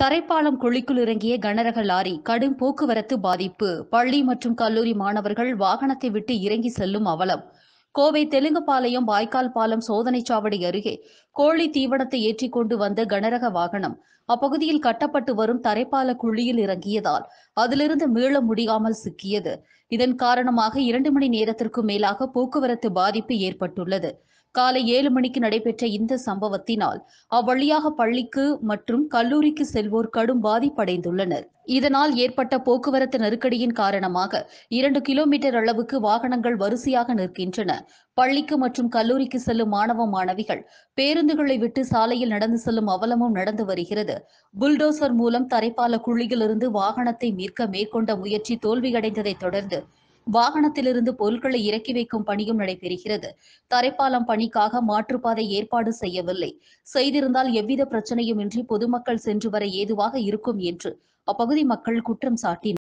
தரைப்பாலம் குழிக்குள் இறங்கிய கனரக லாரி கடும் போக்குவரத்து பாதிப்பு பள்ளி மற்றும் கல்லூரி மாணவர்கள் வாகனத்தை விட்டு இறங்கி செல்லும் அவலம் கோவை தெலுங்குபாளையம் வாய்க்கால் பாலம் சோதனை சாவடி அருகே கோழி தீவனத்தை ஏற்றி கொண்டு வந்த கனரக வாகனம் அப்பகுதியில் கட்டப்பட்டு வரும் தரைப்பால குழியில் இறங்கியதால் அதிலிருந்து மீள முடியாமல் சிக்கியது இதன் காரணமாக இரண்டு மணி நேரத்திற்கும் மேலாக போக்குவரத்து பாதிப்பு ஏற்பட்டுள்ளது காலை ஏழு மணிக்கு நடைபெற்ற இந்த சம்பவத்தினால் அவ்வழியாக பள்ளிக்கு மற்றும் கல்லூரிக்கு செல்வோர் கடும் பாதிப்படைந்துள்ளனர் இதனால் ஏற்பட்ட போக்குவரத்து நெருக்கடியின் காரணமாக இரண்டு கிலோமீட்டர் அளவுக்கு வாகனங்கள் வரிசையாக நிற்கின்றன பள்ளிக்கு மற்றும் கல்லூரிக்கு செல்லும் மாணவ மாணவிகள் பேருந்துகளை விட்டு சாலையில் நடந்து செல்லும் அவலமும் நடந்து வருகிறது புல்டோசர் மூலம் தரைப்பால குழியிலிருந்து வாகனத்தை மீட்க மேற்கொண்ட முயற்சி தோல்வியடைந்ததை தொடர்ந்து வாகனத்திலிருந்து பொருட்களை இறக்கி வைக்கும் பணியும் நடைபெறுகிறது தரைப்பாலம் பணிக்காக மாற்றுப்பாதை ஏற்பாடு செய்யவில்லை செய்திருந்தால் எவ்வித பிரச்சனையும் இன்றி பொதுமக்கள் சென்று வர ஏதுவாக இருக்கும் என்று அப்பகுதி மக்கள் குற்றம் சாட்டினர்